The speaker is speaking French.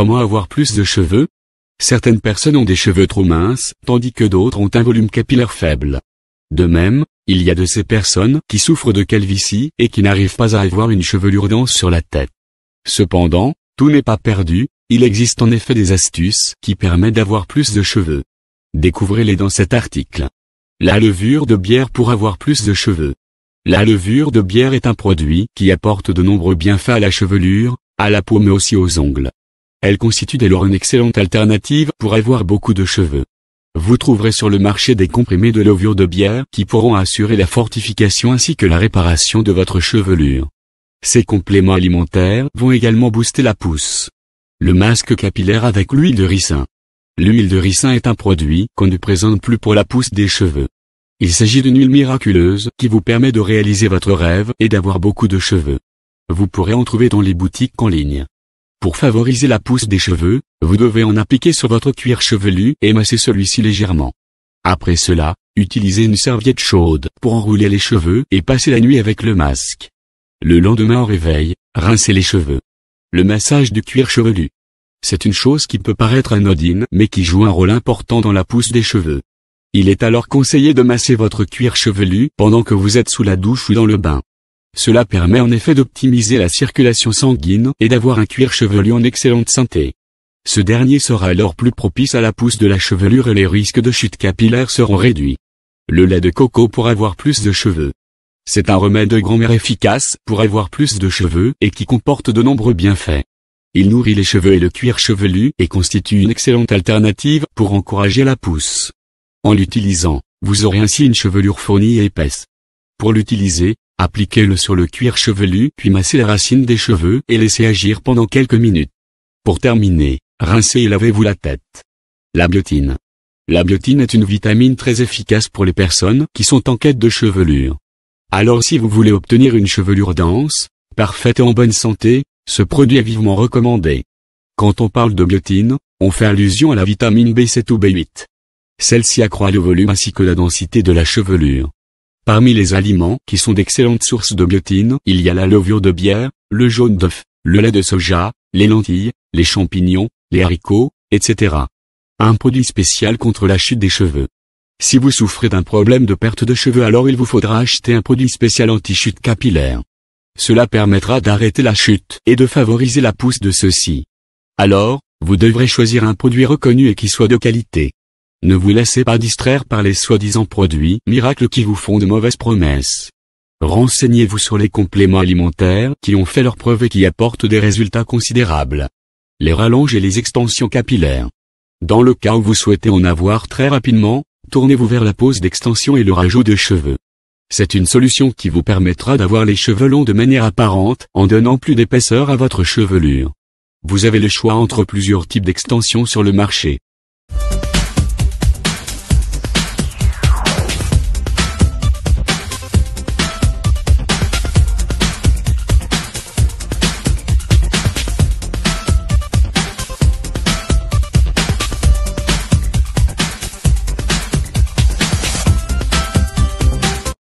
Comment avoir plus de cheveux Certaines personnes ont des cheveux trop minces, tandis que d'autres ont un volume capillaire faible. De même, il y a de ces personnes qui souffrent de calvitie et qui n'arrivent pas à avoir une chevelure dense sur la tête. Cependant, tout n'est pas perdu, il existe en effet des astuces qui permettent d'avoir plus de cheveux. Découvrez-les dans cet article. La levure de bière pour avoir plus de cheveux. La levure de bière est un produit qui apporte de nombreux bienfaits à la chevelure, à la peau mais aussi aux ongles. Elle constitue dès lors une excellente alternative pour avoir beaucoup de cheveux. Vous trouverez sur le marché des comprimés de levure de bière qui pourront assurer la fortification ainsi que la réparation de votre chevelure. Ces compléments alimentaires vont également booster la pousse. Le masque capillaire avec l'huile de ricin. L'huile de ricin est un produit qu'on ne présente plus pour la pousse des cheveux. Il s'agit d'une huile miraculeuse qui vous permet de réaliser votre rêve et d'avoir beaucoup de cheveux. Vous pourrez en trouver dans les boutiques en ligne. Pour favoriser la pousse des cheveux, vous devez en appliquer sur votre cuir chevelu et masser celui-ci légèrement. Après cela, utilisez une serviette chaude pour enrouler les cheveux et passer la nuit avec le masque. Le lendemain au réveil, rincez les cheveux. Le massage du cuir chevelu. C'est une chose qui peut paraître anodine mais qui joue un rôle important dans la pousse des cheveux. Il est alors conseillé de masser votre cuir chevelu pendant que vous êtes sous la douche ou dans le bain. Cela permet en effet d'optimiser la circulation sanguine et d'avoir un cuir chevelu en excellente santé. Ce dernier sera alors plus propice à la pousse de la chevelure et les risques de chute capillaire seront réduits. Le lait de coco pour avoir plus de cheveux. C'est un remède grand-mère efficace pour avoir plus de cheveux et qui comporte de nombreux bienfaits. Il nourrit les cheveux et le cuir chevelu et constitue une excellente alternative pour encourager la pousse. En l'utilisant, vous aurez ainsi une chevelure fournie et épaisse. Pour l'utiliser, Appliquez-le sur le cuir chevelu puis massez la racine des cheveux et laissez agir pendant quelques minutes. Pour terminer, rincez et lavez-vous la tête. La biotine. La biotine est une vitamine très efficace pour les personnes qui sont en quête de chevelure. Alors si vous voulez obtenir une chevelure dense, parfaite et en bonne santé, ce produit est vivement recommandé. Quand on parle de biotine, on fait allusion à la vitamine B7 ou B8. Celle-ci accroît le volume ainsi que la densité de la chevelure. Parmi les aliments qui sont d'excellentes sources de biotine, il y a la levure de bière, le jaune d'œuf, le lait de soja, les lentilles, les champignons, les haricots, etc. Un produit spécial contre la chute des cheveux. Si vous souffrez d'un problème de perte de cheveux alors il vous faudra acheter un produit spécial anti-chute capillaire. Cela permettra d'arrêter la chute et de favoriser la pousse de ceux-ci. Alors, vous devrez choisir un produit reconnu et qui soit de qualité. Ne vous laissez pas distraire par les soi-disant produits miracles qui vous font de mauvaises promesses. Renseignez-vous sur les compléments alimentaires qui ont fait leur preuve et qui apportent des résultats considérables. Les rallonges et les extensions capillaires. Dans le cas où vous souhaitez en avoir très rapidement, tournez-vous vers la pose d'extension et le rajout de cheveux. C'est une solution qui vous permettra d'avoir les cheveux longs de manière apparente en donnant plus d'épaisseur à votre chevelure. Vous avez le choix entre plusieurs types d'extensions sur le marché.